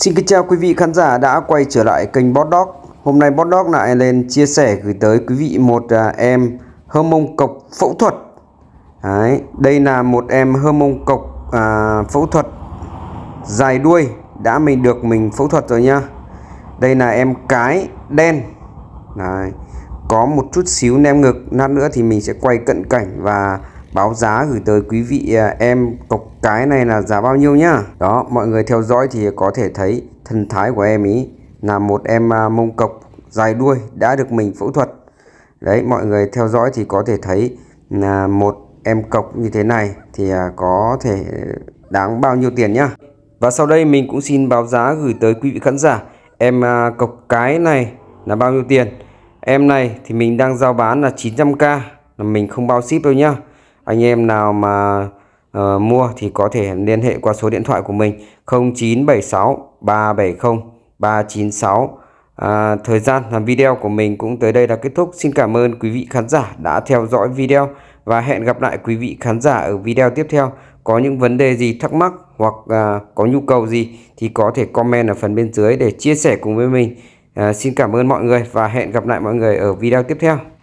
Xin kính chào quý vị khán giả đã quay trở lại kênh Bot Dog. Hôm nay Bot Dog lại lên chia sẻ gửi tới quý vị một à, em hơ mông cọc phẫu thuật. Đấy, đây là một em hơ mông cọc à, phẫu thuật dài đuôi đã mình được mình phẫu thuật rồi nha Đây là em cái đen. Đấy, có một chút xíu nem ngực, lát nữa thì mình sẽ quay cận cảnh và báo giá gửi tới quý vị à, em cọc cái này là giá bao nhiêu nhá đó mọi người theo dõi thì có thể thấy thần thái của em ý là một em à, mông cọc dài đuôi đã được mình phẫu thuật đấy mọi người theo dõi thì có thể thấy là một em cọc như thế này thì à, có thể đáng bao nhiêu tiền nhá và sau đây mình cũng xin báo giá gửi tới quý vị khán giả em cọc cái này là bao nhiêu tiền em này thì mình đang giao bán là 900k là mình không bao ship đâu nhá anh em nào mà uh, mua thì có thể liên hệ qua số điện thoại của mình 0976 370 396 à, thời gian làm video của mình cũng tới đây là kết thúc xin cảm ơn quý vị khán giả đã theo dõi video và hẹn gặp lại quý vị khán giả ở video tiếp theo có những vấn đề gì thắc mắc hoặc à, có nhu cầu gì thì có thể comment ở phần bên dưới để chia sẻ cùng với mình à, xin cảm ơn mọi người và hẹn gặp lại mọi người ở video tiếp theo